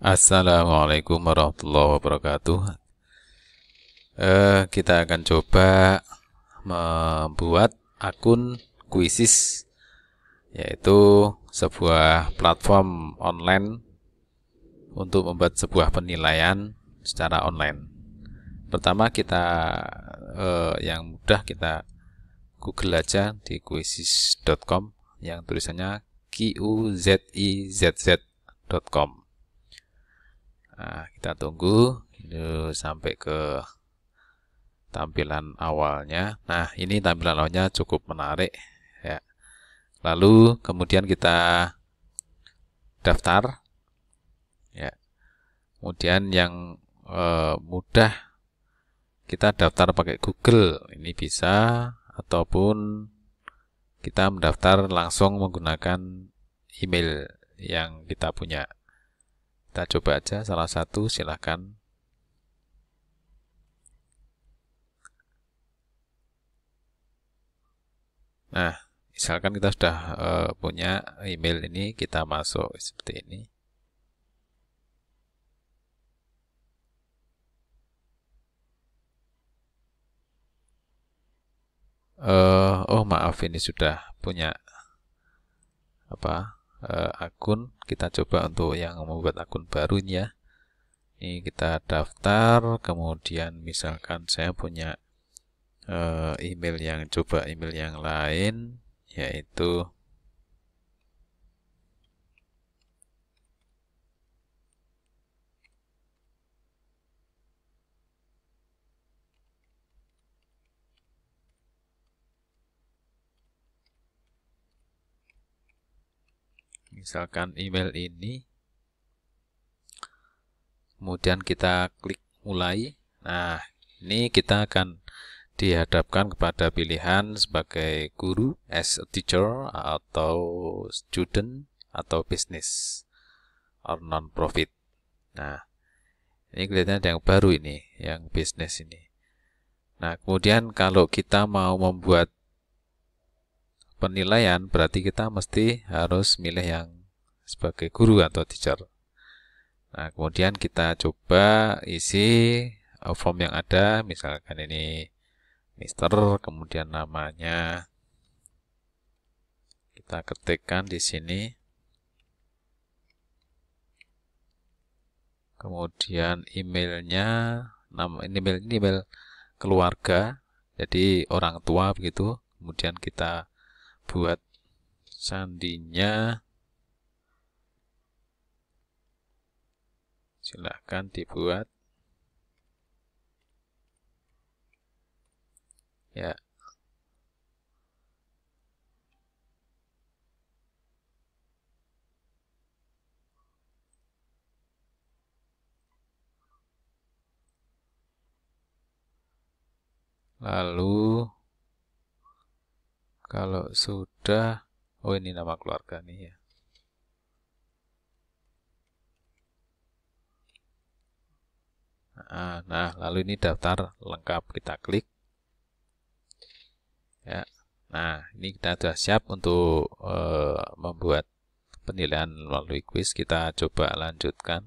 Assalamualaikum warahmatullahi wabarakatuh. Eh, kita akan coba membuat akun kuisis, yaitu sebuah platform online untuk membuat sebuah penilaian secara online. Pertama kita eh, yang mudah kita Google aja di kuisis.com yang tulisannya q u z i z z.com. Nah, kita tunggu ini sampai ke tampilan awalnya. Nah, ini tampilan awalnya cukup menarik ya. Lalu kemudian kita daftar ya. Kemudian yang e, mudah kita daftar pakai Google, ini bisa ataupun kita mendaftar langsung menggunakan email yang kita punya. Kita coba aja salah satu, silahkan. Nah, misalkan kita sudah uh, punya email ini, kita masuk seperti ini. Uh, oh maaf ini sudah punya apa uh, akun kita coba untuk yang membuat akun barunya ini kita daftar kemudian misalkan saya punya uh, email yang coba email yang lain yaitu misalkan email ini kemudian kita klik mulai nah ini kita akan dihadapkan kepada pilihan sebagai guru as a teacher atau student atau bisnis or non profit nah ini kelihatannya ada yang baru ini yang bisnis ini nah kemudian kalau kita mau membuat penilaian berarti kita mesti harus milih yang sebagai guru atau teacher. Nah, kemudian kita coba isi uh, form yang ada, misalkan ini Mister, kemudian namanya kita ketikkan di sini. Kemudian emailnya, nama email email keluarga, jadi orang tua begitu. Kemudian kita buat sandinya silahkan dibuat ya lalu kalau sudah, oh ini nama keluarga nih ya. Nah, nah lalu ini daftar lengkap kita klik. Ya. Nah, ini kita sudah siap untuk e, membuat penilaian melalui kuis. Kita coba lanjutkan.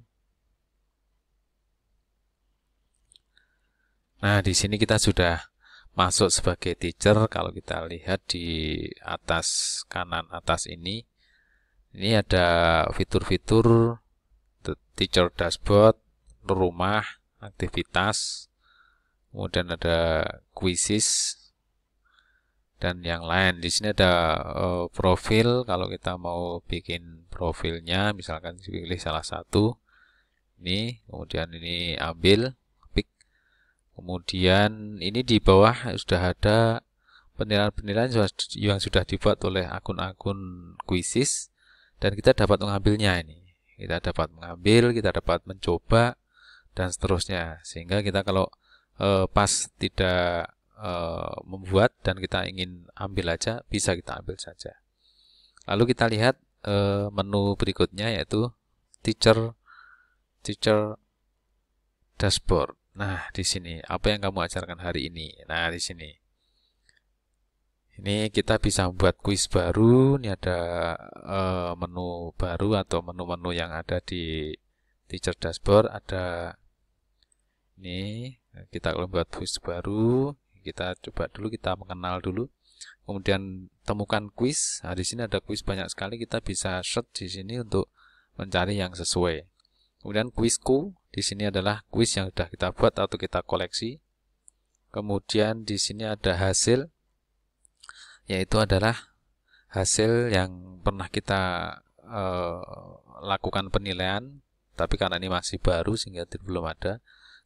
Nah, di sini kita sudah masuk sebagai teacher kalau kita lihat di atas kanan atas ini ini ada fitur-fitur teacher dashboard rumah aktivitas kemudian ada quizzes dan yang lain di sini ada uh, profil kalau kita mau bikin profilnya misalkan pilih salah satu ini kemudian ini ambil Kemudian ini di bawah sudah ada penilaian-penilaian yang sudah dibuat oleh akun-akun kuisis dan kita dapat mengambilnya ini. Kita dapat mengambil, kita dapat mencoba dan seterusnya. Sehingga kita kalau e, pas tidak e, membuat dan kita ingin ambil aja, bisa kita ambil saja. Lalu kita lihat e, menu berikutnya yaitu teacher teacher dashboard. Nah, di sini apa yang kamu ajarkan hari ini? Nah, di sini. Ini kita bisa buat kuis baru, ini ada e, menu baru atau menu-menu yang ada di teacher dashboard ada ini kita akan buat kuis baru, kita coba dulu kita mengenal dulu. Kemudian temukan kuis. Nah, di sini ada kuis banyak sekali, kita bisa search di sini untuk mencari yang sesuai. Kemudian kuisku, di sini adalah kuis yang sudah kita buat atau kita koleksi. Kemudian di sini ada hasil, yaitu adalah hasil yang pernah kita e, lakukan penilaian, tapi karena ini masih baru sehingga belum ada.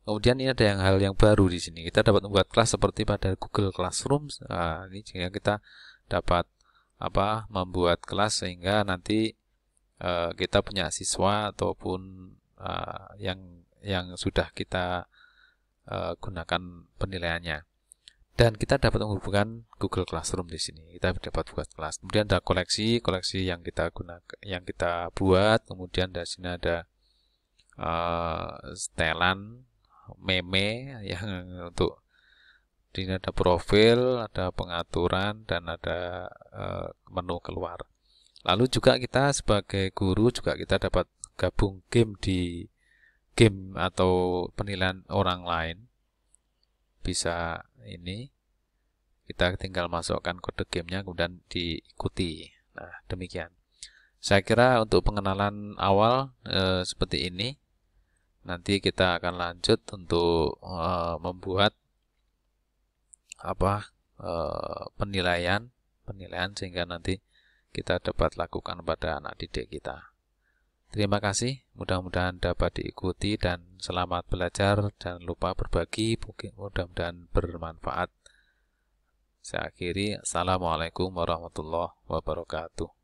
Kemudian ini ada yang hal yang baru di sini. Kita dapat membuat kelas seperti pada Google Classroom. Nah, ini sehingga kita dapat apa membuat kelas sehingga nanti e, kita punya siswa ataupun Eh, yang yang sudah kita uh, gunakan penilaiannya. Dan kita dapat menghubungkan Google Classroom di sini. Kita dapat buat kelas. Kemudian ada koleksi, koleksi yang kita gunakan, yang kita buat. Kemudian dari sini ada uh, setelan, meme yang untuk di sini ada profil, ada pengaturan, dan ada uh, menu keluar. Lalu juga kita sebagai guru juga kita dapat gabung game di game atau penilaian orang lain bisa ini kita tinggal masukkan kode gamenya kemudian diikuti nah demikian saya kira untuk pengenalan awal e, seperti ini nanti kita akan lanjut untuk e, membuat apa e, penilaian penilaian sehingga nanti kita dapat lakukan pada anak didik kita Terima kasih, mudah-mudahan dapat diikuti dan selamat belajar. dan lupa berbagi, mungkin mudah-mudahan bermanfaat. Saya akhiri, Assalamualaikum warahmatullahi wabarakatuh.